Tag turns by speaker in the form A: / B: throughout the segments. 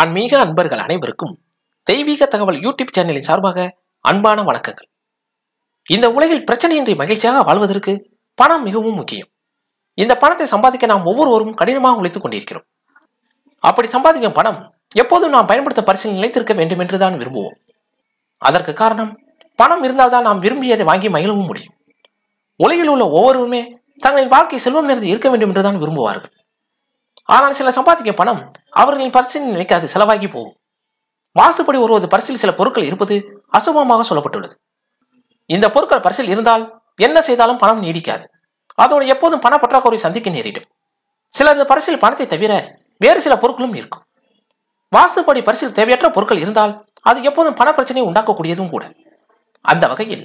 A: ஆன்மீக அன்பர்கள் அனைவருக்கும் தெய்வீக தகவல் யூடியூப் சேனலின் சார்பாக அன்பான வணக்கங்கள் இந்த உலகில் பிரச்சனையின்றி மகிழ்ச்சியாக வாழ்வதற்கு பணம் மிகவும் முக்கியம் இந்த பணத்தை சம்பாதிக்க நாம் ஒவ்வொருவரும் கடினமாக உழைத்துக் கொண்டிருக்கிறோம் அப்படி சம்பாதிக்கும் பணம் எப்போதும் நாம் பயன்படுத்த பரிசீலனை நிலைத்திருக்க வேண்டும் என்று தான் விரும்புவோம் அதற்கு காரணம் பணம் இருந்தால்தான் நாம் விரும்பியதை வாங்கி மகிழவும் முடியும் உலகில் உள்ள ஒவ்வொருவருமே தங்களின் வாழ்க்கை செல்வம் நிறைந்து இருக்க வேண்டும் என்றுதான் விரும்புவார்கள் ஆனால் சில சம்பாதிக்க பணம் அவர்களின் பரிசில் நினைக்காது செலவாகி போகும் வாஸ்துப்படி ஒருவது பரிசில் சில பொருட்கள் இருப்பது அசுபமாக சொல்லப்பட்டுள்ளது இந்த பொருட்கள் பரிசில் இருந்தால் என்ன செய்தாலும் பணம் நீடிக்காது அதோடு எப்போதும் பண பற்றாக்குறை சந்திக்க நேரிடும் சிலரது பரிசில் பணத்தை தவிர வேறு சில பொருட்களும் இருக்கும் வாஸ்துப்படி பரிசில் தேவையற்ற பொருட்கள் இருந்தால் அது எப்போதும் பண பிரச்சனையை உண்டாக்கக்கூடியதும் கூட அந்த வகையில்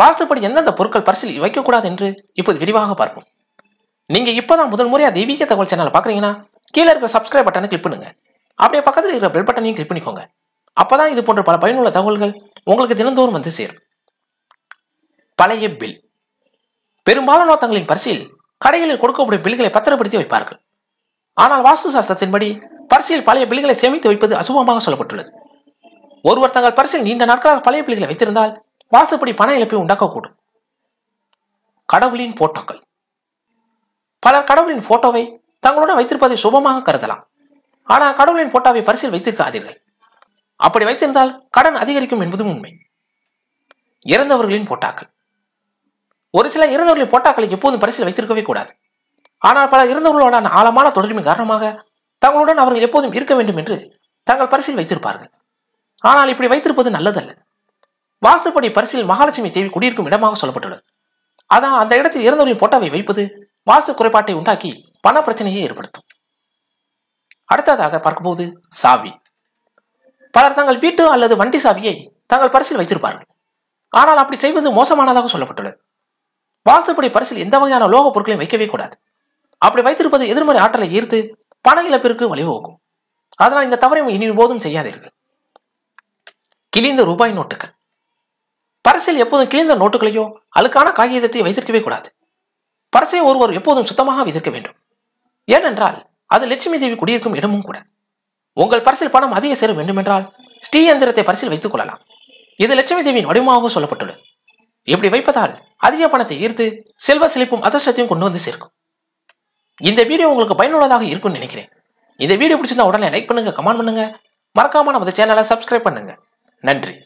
A: வாஸ்துப்படி எந்தெந்த பொருட்கள் பரிசில் வைக்கக்கூடாது என்று இப்போது விரிவாக பார்ப்போம் நீங்கள் இப்போதான் முதல் முறையாக தெய்வீக தகவல் சேனல் பார்க்குறீங்கன்னா கீழே இருக்கிற சப்ஸ்கிரைப் பட்டனை கிளிக் பண்ணுங்க அப்படியே பக்கத்தில் இருக்கிற பெல் பட்டனையும் கிளிக் பண்ணிக்கோங்க அப்போ தான் இது போன்ற பல பயனுள்ள தகவல்கள் உங்களுக்கு தினந்தோறும் வந்து சேரும் பழைய பில் பெரும்பாலான தங்களின் பரிசில் கடைகளில் கொடுக்கக்கூடிய பில்களை பத்திரப்படுத்தி வைப்பார்கள் ஆனால் வாஸ்து சாஸ்திரத்தின்படி பரிசில் பழைய பில்களை சேமித்து வைப்பது அசுபமாக சொல்லப்பட்டுள்ளது ஒருவர் தங்கள் பரிசில் நீண்ட நாட்களாக பழைய பில்களை வைத்திருந்தால் வாஸ்துப்படி பண இழப்பை உண்டாக்கக்கூடும் கடவுளின் போட்டோக்கள் பலர் கடவுளின் போட்டோவை தங்களுடன் வைத்திருப்பதை சுபமாக கருதலாம் ஆனால் கடவுளின் போட்டோவை பரிசில் வைத்திருக்காதீர்கள் அப்படி வைத்திருந்தால் கடன் அதிகரிக்கும் என்பதும் உண்மை இறந்தவர்களின் போட்டாக்கள் ஒரு சில இறந்தவர்களின் போட்டாக்களை எப்போதும் பரிசில் வைத்திருக்கவே கூடாது ஆனால் பல இறந்தவர்களுடனான ஆழமான தொடர்பின் காரணமாக தங்களுடன் அவர்கள் எப்போதும் இருக்க வேண்டும் என்று தங்கள் பரிசில் வைத்திருப்பார்கள் ஆனால் இப்படி வைத்திருப்பது நல்லதல்ல வாஸ்துப்படி பரிசில் மகாலட்சுமி தேவி குடியிருக்கும் இடமாக சொல்லப்பட்டுள்ளது அதான் அந்த இடத்தில் இறந்தவர்களின் போட்டாவை வைப்பது வாஸ்து குறைபாட்டை உண்டாக்கி பண பிரச்சனையை ஏற்படுத்தும் அடுத்ததாக பார்க்கும்போது சாவி பலர் தங்கள் வீட்டு அல்லது வண்டி சாவியை தங்கள் பரிசில் வைத்திருப்பார்கள் ஆனால் அப்படி செய்வது மோசமானதாக சொல்லப்பட்டுள்ளது வாஸ்துப்படி பரிசில் எந்த வகையான லோக பொருட்களையும் வைக்கவே கூடாது அப்படி வைத்திருப்பது எதிர்மறை ஆற்றலை ஈர்த்து பண இழப்பிற்கு வழிவகுக்கும் அதனால் இந்த தவறை இனி போதும் செய்யாதீர்கள் கிழிந்த ரூபாய் நோட்டுகள் பரிசில் எப்போதும் கிழிந்த நோட்டுகளையோ அழுக்கான காகிதத்தை வைத்திருக்கவே கூடாது பரசையை ஒருவர் எப்போதும் சுத்தமாக விதிக்க வேண்டும் ஏனென்றால் அது லட்சுமி தேவி குடியிருக்கும் இடமும் கூட உங்கள் பரிசில் பணம் அதிக சேர வேண்டுமென்றால் ஸ்ரீ எந்திரத்தை பரிசில் வைத்துக் கொள்ளலாம் இது லட்சுமி தேவியின் வடிவமாக சொல்லப்பட்டுள்ளது இப்படி வைப்பதால் அதிக பணத்தை ஈர்த்து செல்வ செழிப்பும் அதிர்ஷ்டத்தையும் கொண்டு வந்து சேர்க்கும் இந்த வீடியோ உங்களுக்கு பயனுள்ளதாக இருக்கும்னு நினைக்கிறேன் இந்த வீடியோ பிடிச்சிருந்தா உடனே லைக் பண்ணுங்க கமெண்ட் பண்ணுங்க மறக்காம நமது சேனலை சப்ஸ்கிரைப் பண்ணுங்க நன்றி